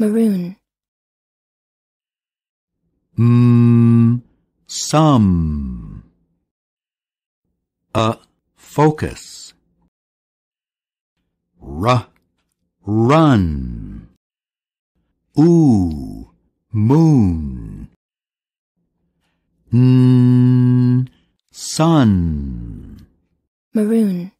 maroon. Mm, some. A focus. R, run. Ooh, moon. N, mm, sun. Maroon.